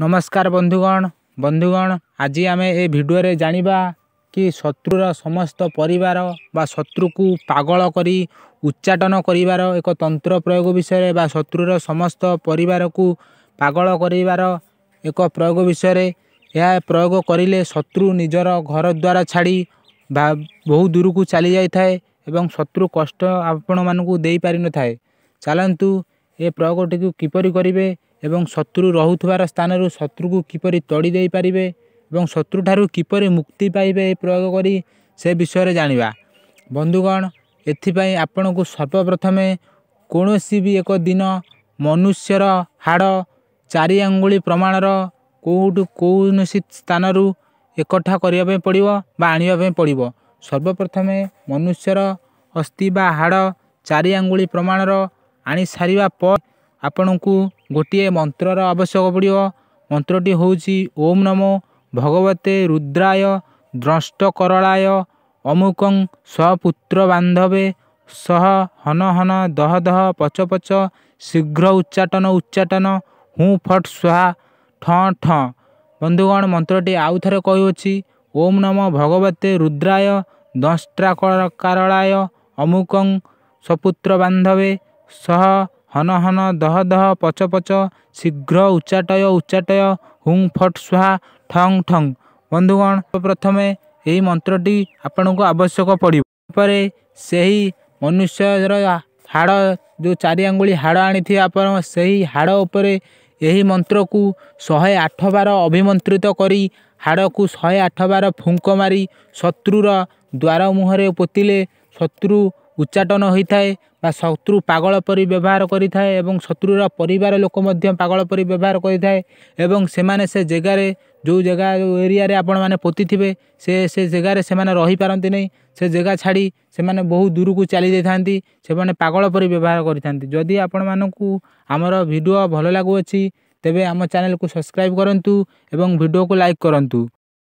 ନମସ୍କାର ବନ୍ଧୁଗଣ ବନ୍ଧୁଗଣ ଆଜି ଆମେ ଏ ଭିଡ଼ିଓରେ ଜାଣିବା କି ଶତ୍ରୁର ସମସ୍ତ ପରିବାର ବା ଶତ୍ରୁକୁ ପାଗଳ କରି ଉଚ୍ଚାଟନ କରିବାର ଏକ ତନ୍ତ୍ର ପ୍ରୟୋଗ ବିଷୟରେ ବା ଶତ୍ରୁର ସମସ୍ତ ପରିବାରକୁ ପାଗଳ କରିବାର ଏକ ପ୍ରୟୋଗ ବିଷୟରେ ଏହା ପ୍ରୟୋଗ କରିଲେ ଶତ୍ରୁ ନିଜର ଘର ଦ୍ୱାର ଛାଡ଼ି ବା ବହୁ ଦୂରକୁ ଚାଲି ଯାଇଥାଏ ଏବଂ ଶତ୍ରୁ କଷ୍ଟ ଆପଣମାନଙ୍କୁ ଦେଇପାରିନଥାଏ ଚାଲନ୍ତୁ ଏ ପ୍ରୟୋଗଟିକୁ କିପରି କରିବେ ଏବଂ ଶତ୍ରୁ ରହୁଥିବାର ସ୍ଥାନରୁ ଶତ୍ରୁକୁ କିପରି ତଡ଼ି ଦେଇପାରିବେ ଏବଂ ଶତ୍ରୁଠାରୁ କିପରି ମୁକ୍ତି ପାଇବେ ଏ ପ୍ରୟୋଗ କରି ସେ ବିଷୟରେ ଜାଣିବା ବନ୍ଧୁଗଣ ଏଥିପାଇଁ ଆପଣଙ୍କୁ ସର୍ବପ୍ରଥମେ କୌଣସି ବି ଏକ ଦିନ ମନୁଷ୍ୟର ହାଡ଼ ଚାରି ଆଙ୍ଗୁଳି ପ୍ରମାଣର କେଉଁଠୁ କୌଣସି ସ୍ଥାନରୁ ଏକଠା କରିବା ପାଇଁ ପଡ଼ିବ ବା ଆଣିବା ପାଇଁ ପଡ଼ିବ ସର୍ବପ୍ରଥମେ ମନୁଷ୍ୟର ଅସ୍ଥି ବା ହାଡ଼ ଚାରି ଆଙ୍ଗୁଳି ପ୍ରମାଣର ଆଣି ସାରିବା ପରେ ଆପଣଙ୍କୁ ଗୋଟିଏ ମନ୍ତ୍ରର ଆବଶ୍ୟକ ପଡ଼ିବ ମନ୍ତ୍ରଟି ହେଉଛି ଓମ୍ ନମ ଭଗବତେ ରୁଦ୍ରାୟ ଦ୍ରଷ୍ଟକରଳାୟ ଅମୁକଂ ସ୍ୱପୁତ୍ର ବାନ୍ଧବେ ସହ ହନ ହନ ଦହ ଦହ ପଚ ପଚ ଶୀଘ୍ର ଉଚ୍ଚାଟନ ଉଚ୍ଚାଟନ ହୁଁ ଫଟ୍ ସୁହା ଠ ଠ ବନ୍ଧୁଗଣ ମନ୍ତ୍ରଟି ଆଉଥରେ କହିଅଛି ଓମ୍ ନମ ଭଗବତେ ରୁଦ୍ରାୟ ଦଷ୍ଟ୍ରାକରଳାୟ ଅମୁକଂ ସ୍ୱପୁତ୍ର ବାନ୍ଧବେ ସହ ହନ ହନ ଦହ ଦହ ପଚ ପଚ ଶୀଘ୍ର ଉଚ୍ଚାଟୟ ଉଚ୍ଚାଟୟ ହୁଁ ଫଟ୍ ସୁହା ଠଙ୍ଗ ଠଙ୍ଗ ବନ୍ଧୁଗଣ ପ୍ରଥମେ ଏହି ମନ୍ତ୍ରଟି ଆପଣଙ୍କୁ ଆବଶ୍ୟକ ପଡ଼ିବ ତାପରେ ସେହି ମନୁଷ୍ୟର ହାଡ଼ ଯେଉଁ ଚାରି ଆଙ୍ଗୁଳି ହାଡ଼ ଆଣିଥିବେ ଆପଣ ସେହି ହାଡ଼ ଉପରେ ଏହି ମନ୍ତ୍ରକୁ ଶହେ ଆଠ ବାର ଅଭିମନ୍ତ୍ରିତ କରି ହାଡ଼କୁ ଶହେ ଆଠ ବାର ଫୁଙ୍କ ମାରି ଶତ୍ରୁର ଦ୍ୱାର ମୁହଁରେ ପୋତିଲେ ଶତ୍ରୁ ଉଚ୍ଚାଟନ ହୋଇଥାଏ ବା ଶତ୍ରୁ ପାଗଳ ପରି ବ୍ୟବହାର କରିଥାଏ ଏବଂ ଶତ୍ରୁର ପରିବାର ଲୋକ ମଧ୍ୟ ପାଗଳ ପରି ବ୍ୟବହାର କରିଥାଏ ଏବଂ ସେମାନେ ସେ ଜାଗାରେ ଯେଉଁ ଜାଗା ଯେଉଁ ଏରିଆରେ ଆପଣମାନେ ପୋତିଥିବେ ସେ ସେ ଜାଗାରେ ସେମାନେ ରହିପାରନ୍ତି ନାହିଁ ସେ ଜାଗା ଛାଡ଼ି ସେମାନେ ବହୁ ଦୂରକୁ ଚାଲି ଯାଇଥାନ୍ତି ସେମାନେ ପାଗଳ ପରି ବ୍ୟବହାର କରିଥାନ୍ତି ଯଦି ଆପଣମାନଙ୍କୁ ଆମର ଭିଡ଼ିଓ ଭଲ ଲାଗୁଅଛି ତେବେ ଆମ ଚ୍ୟାନେଲ୍କୁ ସବସ୍କ୍ରାଇବ୍ କରନ୍ତୁ ଏବଂ ଭିଡ଼ିଓକୁ ଲାଇକ୍ କରନ୍ତୁ